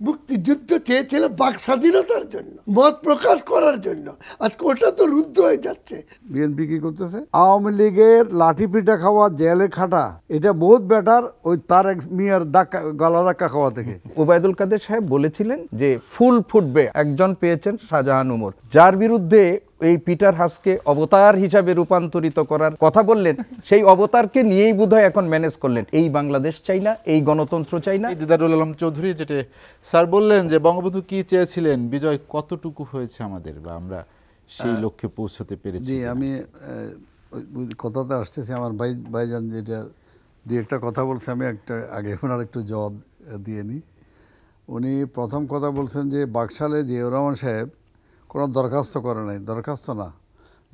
Bu মুক্তিযুদ্ধ চেয়েছিল বাক স্বাধীনতার জন্য মত প্রকাশ করার জন্য আজকে ওটা তো রুদ্ধ হয়ে যাচ্ছে বিএনপি কি করতেছে আওয়ামী লীগের লাঠি পিঠা খাওয়া জেলে খাটা এটা বহুত বেটার ওই তার এক মিয়ার ধাক্কা গলা ধাক্কা খাওয়া থেকে ওবায়দুল কাদের সাহেব বলেছিলেন যে ফুল ফুটবে একজন পেয়েছেন শাহজাহান উমর যার বিরুদ্ধে এই পিটার হাসকে অবতার হিসাবে রূপান্তরিত করার কথা বললেন সেই অবতারকে নিয়েই বোধহয় এখন ম্যানেজ করলেন এই বাংলাদেশ চাই না এই গণতন্ত্র চাই না দিদারুল আলম চৌধুরী যেটা স্যার বললেন যে বঙ্গবন্ধু কি চেয়েছিলেন বিজয় কতটুকু হয়েছে আমাদের বা আমরা সেই হ্যাঁ। লক্ষ্যে পৌঁছতে পেরেছি জি আমি কথাতে আসতেছি আমার ভাই ভাইজান যেটা দু একটা কথা বলছে আমি একটা আগে ওনার একটু জবাব দিয়ে নিই উনি প্রথম কথা বলছেন যে বাকশালে জিয়াউর রহমান সাহেব কোনো দরখাস্ত করে নাই দরখাস্ত না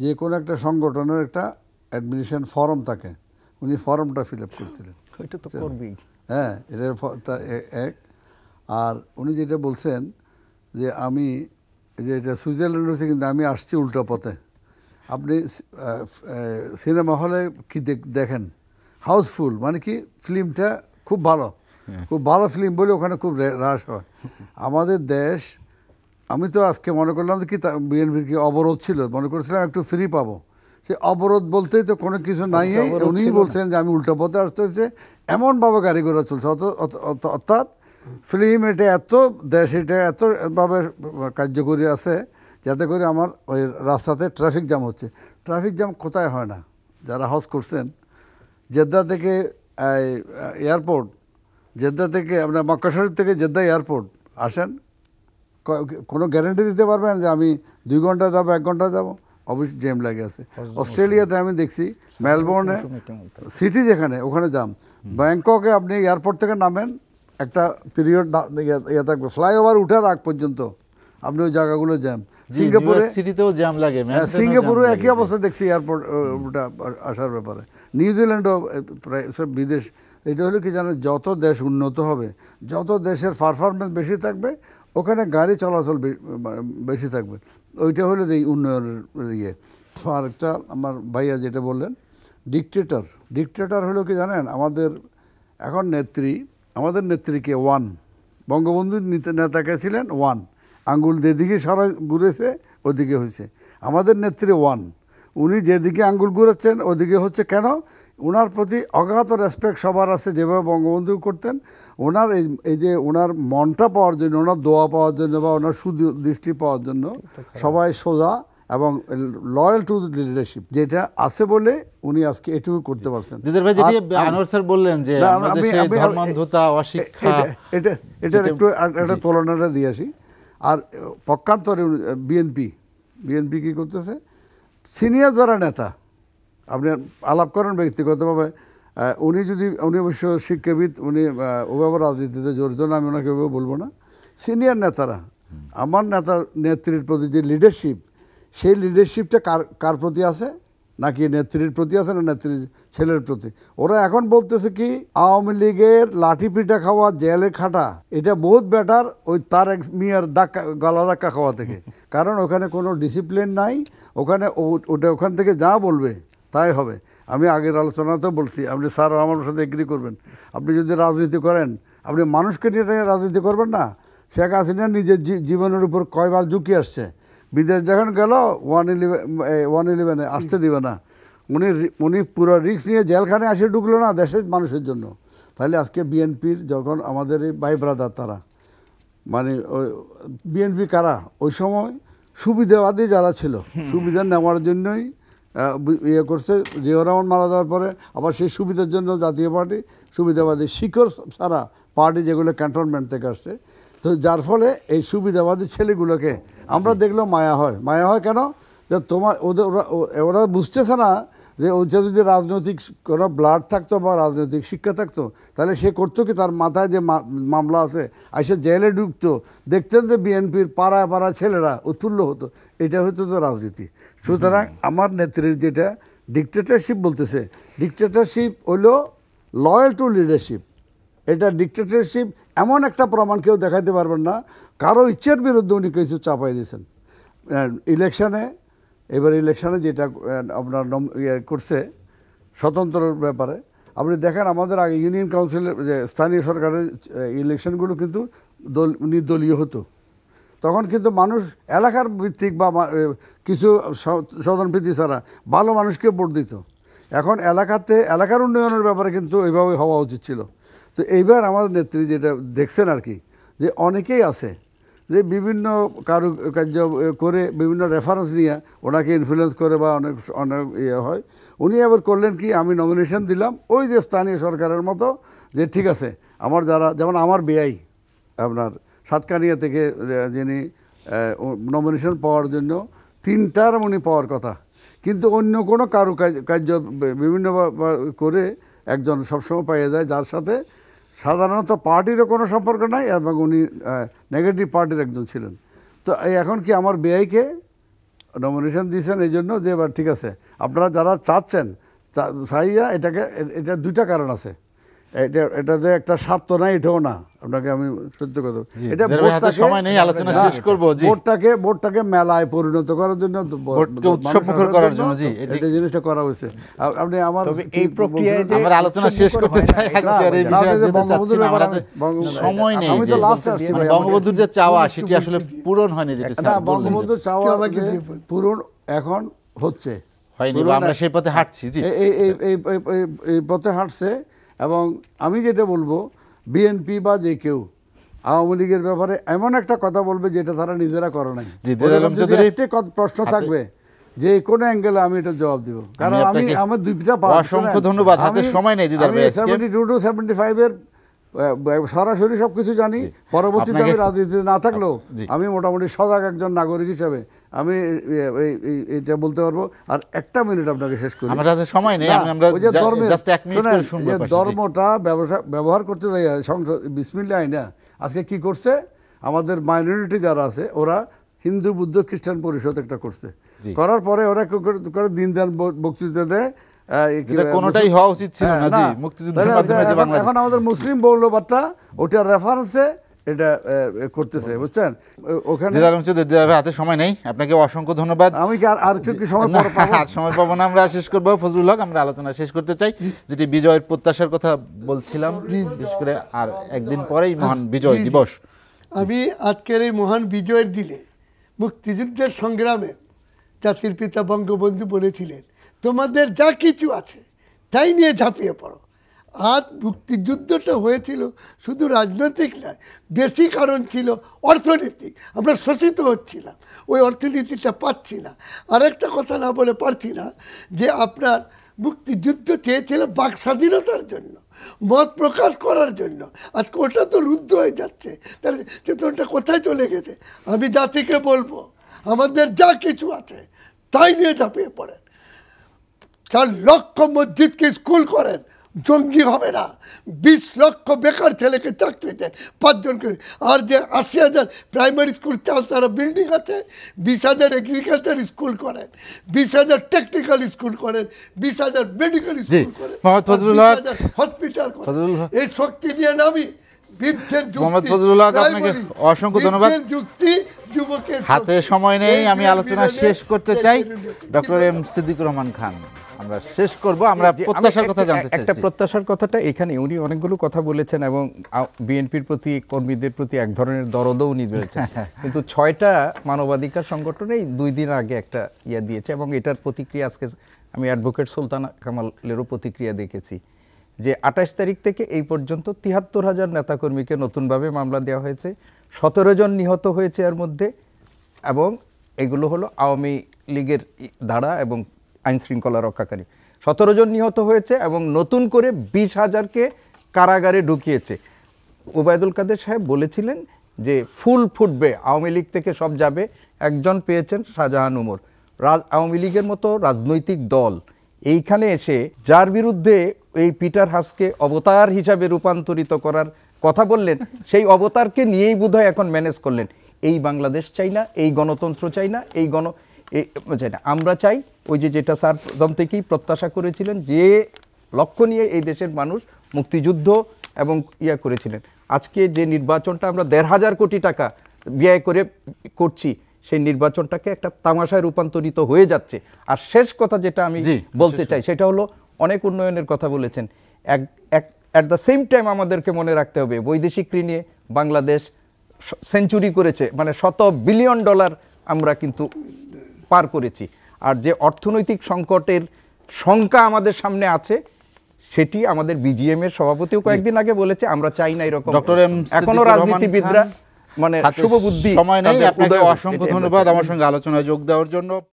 যে কোনো একটা সংগঠনের একটা অ্যাডমিনিশন ফর্ম থাকে উনি ফর্মটা ফিল আপ করেছিলেন হ্যাঁ এটা এক আর উনি যেটা বলছেন যে আমি যে এটা সুইজারল্যান্ড হয়েছে কিন্তু আমি আসছি উল্টো পথে আপনি সিনেমা হলে কি দেখেন হাউসফুল মানে কি ফিল্মটা খুব ভালো হ্যাঁ। খুব ভালো ফিল্ম বলে ওখানে খুব হ্রাস হয় আমাদের দেশ আমি তো আজকে মনে করলাম কি বিএনপির কি অবরোধ ছিল মনে করছিলাম একটু ফ্রি পাবো সে অবরোধ বলতেই তো কোনো কিছু আচ্ছা, নাই উনিই বলছেন যে আমি উল্টো পথে আসতে হয়েছে এমনভাবে গাড়ি ঘোড়া চলছে অর্থাৎ ফিল্ম এটা এত দেশ এটা এতভাবে কার্যকরী আছে যাতে করে আমার ওই রাস্তাতে ট্রাফিক জ্যাম হচ্ছে ট্রাফিক জ্যাম কোথায় হয় না যারা হজ করছেন জেদ্দা থেকে এয়ারপোর্ট জেদ্দা থেকে আপনার মক্কা শরীফ থেকে জেদ্দা এয়ারপোর্ট আসেন কোনো গ্যারেন্টি দিতে পারবেন যে আমি দুই ঘন্টা যাবো এক ঘন্টা যাবো অবশ্যই জ্যাম লাগে আছে অস্ট্রেলিয়াতে আমি দেখছি মেলবোর্নে সিটি যেখানে ওখানে জাম ব্যাংককে আপনি এয়ারপোর্ট থেকে নামেন একটা পিরিয়ড ইয়ে, ইয়ে থাকবে ফ্লাইওভার উঠার আগ পর্যন্ত আপনি ওই জায়গাগুলো জ্যাম সিঙ্গাপুরে সিটিতেও জ্যাম লাগে সিঙ্গাপুরে হ্যাঁ, একই অবস্থা দেখছি এয়ারপোর্ট ওটা আসার ব্যাপারে নিউজিল্যান্ডও প্রায় সব বিদেশ এটা হলো কি জানেন যত দেশ উন্নত হবে যত দেশের পারফরমেন্স বেশি থাকবে ওখানে গাড়ি চলাচল বেশি থাকবে ওইটা হলো এই উন্নয়নের ইয়ে আর একটা আমার ভাইয়া যেটা বললেন ডিকটেটর ডিকটেটর হলো কি জানেন আমাদের এখন নেত্রী আমাদের নেত্রীকে ওয়ান বঙ্গবন্ধুর নেতাকে ছিলেন ওয়ান আঙ্গুল যেদিকে সারা ঘুরেছে ওদিকে হয়েছে আমাদের নেত্রী ওয়ান উনি যেদিকে আঙ্গুল ঘুরেছেন ওদিকে হচ্ছে কেন ওনার প্রতি অগাত রেসপেক্ট সবার আছে যেভাবে বঙ্গবন্ধু করতেন ওনার এই এই যে ওনার মনটা পাওয়ার জন্য ওনার দোয়া পাওয়ার জন্য বা ওনার সুদৃষ্টি পাওয়ার জন্য সবাই সোজা এবং লয়াল টু দ্য লিডারশিপ যেটা আছে বলে উনি আজকে এটুকু করতে পারছেন দিদার ভাই আনোয়ার স্যার বললেন যে ধর্মান্ধতা অশিক্ষা এটা এটার একটু একটা তুলনাটা দিয়ে আসি আর পক্ষান্তরে বিএনপি বিএনপি কী করতেছে সিনিয়র যারা নেতা আপনি আলাপ করেন ব্যক্তিগতভাবে উনি যদি উনি অবশ্য শিক্ষাবিদ উনি ওভাবে রাজনীতিতে জড়িত না আমি ওনাকে ওভাবে বলবো না সিনিয়র নেতারা আমার নেতার নেত্রীর প্রতি যে লিডারশিপ সেই লিডারশিপটা কার কার প্রতি আছে নাকি নেত্রীর প্রতি আছে না নেত্রীর ছেলের প্রতি ওরা এখন বলতেছে কি আওয়ামী লীগের লাঠি পিঠা খাওয়া জেলে খাটা এটা বহুত বেটার ওই তার এক মিয়ার ধাক্কা গলা ধাক্কা খাওয়া থেকে কারণ ওখানে কোনো ডিসিপ্লিন নাই ওখানে ওটা ওখান থেকে যা বলবে তাই হবে আমি আগের আলোচনাতেও বলছি আপনি স্যার আমার সাথে এগ্রি করবেন আপনি যদি রাজনীতি করেন আপনি মানুষকে নিয়ে রাজনীতি করবেন না শেখ হাসিনা নিজের জীবনের উপর কয়বার ঝুঁকি আসছে বিদেশ যখন গেল ওয়ান ইলেভেন ওয়ান ইলেভেনে আসতে দিবে না উনি উনি পুরো রিক্স নিয়ে জেলখানে আসে ঢুকলো না দেশের মানুষের জন্য তাহলে আজকে বিএনপির যখন আমাদের এই ভাই ব্রাদার তারা মানে ওই বিএনপি কারা ওই সময় সুবিধাবাদী যারা ছিল সুবিধা নেওয়ার জন্যই ইয়ে করছে জিয়া রহমান মারা যাওয়ার পরে আবার সেই সুবিধার জন্য জাতীয় পার্টি সুবিধাবাদী শিখর সারা পার্টি যেগুলো ক্যান্টনমেন্ট থেকে আসছে তো যার ফলে এই সুবিধাবাদী ছেলেগুলোকে আমরা দেখলেও মায়া হয় মায়া হয় কেন যে তোমার ওদের ওরা ওরা বুঝতেছে না যে ও যদি রাজনৈতিক কোনো ব্লাড থাকতো বা রাজনৈতিক শিক্ষা থাকতো তাহলে সে করতো কি তার মাথায় যে মামলা আছে আর সে জেলে ঢুকতো দেখতেন যে বিএনপির পাড়া পাড়া ছেলেরা উৎফুল্ল হতো এটা হতো তো রাজনীতি সুতরাং আমার নেত্রীর যেটা ডিকটেটারশিপ বলতেছে ডিকটেটারশিপ হলো লয়াল টু লিডারশিপ এটা ডিকটেটারশিপ এমন একটা প্রমাণ কেউ দেখাইতে পারবেন না কারো ইচ্ছের বিরুদ্ধে উনি কিছু চাপাই দিয়েছেন ইলেকশানে এবার ইলেকশানে যেটা আপনার ইয়ে করছে স্বতন্ত্রর ব্যাপারে আপনি দেখেন আমাদের আগে ইউনিয়ন কাউন্সিলের যে স্থানীয় সরকারের ইলেকশানগুলো কিন্তু দল নির্দলীয় হতো তখন কিন্তু মানুষ এলাকার ভিত্তিক বা কিছু প্রীতি ছাড়া ভালো মানুষকে ভোট দিত এখন এলাকাতে এলাকার উন্নয়নের ব্যাপারে কিন্তু এইভাবে হওয়া উচিত ছিল তো এইবার আমাদের নেত্রী যেটা দেখছেন আর কি যে অনেকেই আছে যে বিভিন্ন কারুকার্য করে বিভিন্ন রেফারেন্স নিয়ে ওনাকে ইনফ্লুয়েন্স করে বা অনেক অনেক ইয়ে হয় উনি আবার করলেন কি আমি নমিনেশন দিলাম ওই যে স্থানীয় সরকারের মতো যে ঠিক আছে আমার যারা যেমন আমার বেআই আপনার সাতকানিয়া থেকে যিনি নমিনেশন পাওয়ার জন্য তিনটার উনি পাওয়ার কথা কিন্তু অন্য কোনো কার্য বিভিন্ন করে একজন সবসময় পাইয়ে যায় যার সাথে সাধারণত পার্টিরও কোনো সম্পর্ক নাই এবং উনি নেগেটিভ পার্টির একজন ছিলেন তো এখন কি আমার বিআইকে নমিনেশন দিয়েছেন এই জন্য যে এবার ঠিক আছে আপনারা যারা চাচ্ছেন সাইয়া এটাকে এটা দুইটা কারণ আছে এটা এটাতে একটা স্বার্থ নাই এটাও না আপনাকে আমি সত্য কথা এটা সময় নেই আলোচনা শেষ মেলায় পরিণত করার জন্য উৎসবমুখর করার জন্য জি এটা জিনিসটা করা হয়েছে আপনি আমার এই প্রক্রিয়ায় যে আলোচনা শেষ করতে চাই বঙ্গবন্ধুর সময় নেই আমি তো লাস্ট আসছি মানে বঙ্গবন্ধুর যে চাওয়া সেটি আসলে পূরণ হয়নি যেটা না বঙ্গবন্ধুর চাওয়া পূরণ এখন হচ্ছে হয়নি আমরা সেই পথে হ্যাঁ। হাঁটছি জি এই এই পথে হাঁটছে এবং আমি যেটা বলবো বিএনপি বা যে কেউ আওয়ামী লীগের ব্যাপারে এমন একটা কথা বলবে যেটা তারা নিজেরা করে নাই প্রশ্ন থাকবে যে কোন অ্যাঙ্গেলে আমি এটা জবাব দিব কারণ আমি আমার দুইটা অসংখ্য ধন্যবাদ সময় নেই টু টু 72 75 এর সরাসরি সব কিছু জানি পরবর্তীতে আমি রাজনীতিতে না থাকলেও আমি মোটামুটি সজাগ একজন নাগরিক হিসাবে আমি এটা বলতে পারবো আর একটা মিনিট আপনাকে শেষ করি সময় নেই যে ধর্মের ধর্মটা ব্যবসা ব্যবহার করতে যাই সংসদ বিসমিল্লা আইনা আজকে কি করছে আমাদের মাইনরিটি যারা আছে ওরা হিন্দু বুদ্ধ খ্রিস্টান পরিষদ একটা করছে করার পরে ওরা দিন দেন বক্তৃতা দেয় কোনোটাই হওয়া উচিত ছিল না হ্যাঁ, জি মুক্তিযুদ্ধের মাধ্যমে যে বাংলাদেশ এখন আমাদের মুসলিম মৌলবাদটা ওটার রেফারেন্সে এটা করতেছে বুঝছেন ওখানে হাতে সময় নেই আপনাকে অসংখ্য ধন্যবাদ আমি আর কিছু সময় আর সময় পাবো না আমরা শেষ করবো ফজলুল হক আমরা আলোচনা শেষ করতে চাই যেটি বিজয়ের প্রত্যাশার কথা বলছিলাম বিশেষ করে আর একদিন পরেই মহান বিজয় দিবস আমি আজকের এই মহান বিজয়ের দিলে মুক্তিযুদ্ধের সংগ্রামে জাতির পিতা বঙ্গবন্ধু বলেছিলেন তোমাদের যা কিছু আছে তাই নিয়ে ঝাঁপিয়ে পড়ো আর মুক্তিযুদ্ধটা হয়েছিল শুধু রাজনৈতিক নয় বেশি কারণ ছিল অর্থনীতি আমরা শোষিত হচ্ছিলাম ওই অর্থনীতিটা পাচ্ছি না আরেকটা কথা না বলে পারছি না যে আপনার মুক্তিযুদ্ধ চেয়েছিল বাক স্বাধীনতার জন্য মত প্রকাশ করার জন্য আজকে ওটা তো রুদ্ধ হয়ে যাচ্ছে তাহলে চেতনটা কোথায় চলে গেছে আমি জাতিকে বলবো আমাদের যা কিছু আছে তাই নিয়ে ঝাঁপিয়ে পড়ে চার লক্ষ মসজিদকে স্কুল করেন জঙ্গি হবে না বিশ লক্ষ বেকার ছেলেকে চাকরি দেন পাঁচজনকে আর যে আশি হাজার প্রাইমারি স্কুল চাল তারা বিল্ডিং আছে বিশ হাজার এগ্রিকালচার স্কুল করেন বিশ হাজার টেকনিক্যাল স্কুল করেন বিশ হাজার মেডিকেল স্কুল করেন হসপিটাল করেন এই শক্তি নিয়ে নামি অসংখ্য ধন্যবাদ হাতে সময় নেই আমি আলোচনা শেষ করতে চাই ডক্টর এম সিদ্দিকুর রহমান খান আমরা শেষ করব আমরা প্রত্যাশার কথা জানতে চাই একটা প্রত্যাশার কথাটা এখানে উনি অনেকগুলো কথা বলেছেন এবং বিএনপির প্রতি কর্মীদের প্রতি এক ধরনের দরদও উনি বলেছেন কিন্তু ছয়টা মানবাধিকার সংগঠনে দুই দিন আগে একটা ইয়া দিয়েছে এবং এটার প্রতিক্রিয়া আজকে আমি অ্যাডভোকেট সুলতানা কামালেরও প্রতিক্রিয়া দেখেছি যে আঠাশ তারিখ থেকে এই পর্যন্ত তিয়াত্তর হাজার নেতাকর্মীকে নতুনভাবে মামলা দেওয়া হয়েছে সতেরো জন নিহত হয়েছে এর মধ্যে এবং এগুলো হলো আওয়ামী লীগের দ্বারা এবং আইন শৃঙ্খলা রক্ষাকারী সতেরো জন নিহত হয়েছে এবং নতুন করে বিশ হাজারকে কারাগারে ঢুকিয়েছে ওবায়দুল কাদের সাহেব বলেছিলেন যে ফুল ফুটবে আওয়ামী লীগ থেকে সব যাবে একজন পেয়েছেন শাহজাহান উমর রাজ আওয়ামী লীগের মতো রাজনৈতিক দল এইখানে এসে যার বিরুদ্ধে এই পিটার হাসকে অবতার হিসাবে রূপান্তরিত করার কথা বললেন সেই অবতারকে নিয়েই বোধহয় এখন ম্যানেজ করলেন এই বাংলাদেশ চাই না এই গণতন্ত্র চাই না এই গণ চাই না আমরা চাই ওই যে যেটা স্যার প্রথম থেকেই প্রত্যাশা করেছিলেন যে লক্ষ্য নিয়ে এই দেশের মানুষ মুক্তিযুদ্ধ এবং ইয়া করেছিলেন আজকে যে নির্বাচনটা আমরা দেড় হাজার কোটি টাকা ব্যয় করে করছি সেই নির্বাচনটাকে একটা তামাশায় রূপান্তরিত হয়ে যাচ্ছে আর শেষ কথা যেটা আমি বলতে চাই সেটা হলো অনেক উন্নয়নের কথা বলেছেন এক এক অ্যাট দ্য সেম টাইম আমাদেরকে মনে রাখতে হবে বৈদেশিক ঋণে বাংলাদেশ সেঞ্চুরি করেছে মানে শত বিলিয়ন ডলার আমরা কিন্তু পার করেছি আর যে অর্থনৈতিক সংকটের শঙ্কা আমাদের সামনে আছে সেটি আমাদের বিজিএম এর সভাপতিও কয়েকদিন আগে বলেছে আমরা চাই না এরকম এখনো রাজনীতিবিদরা মানে শুভ বুদ্ধি সময় নেই অসংখ্য ধন্যবাদ আমার সঙ্গে আলোচনায় যোগ দেওয়ার জন্য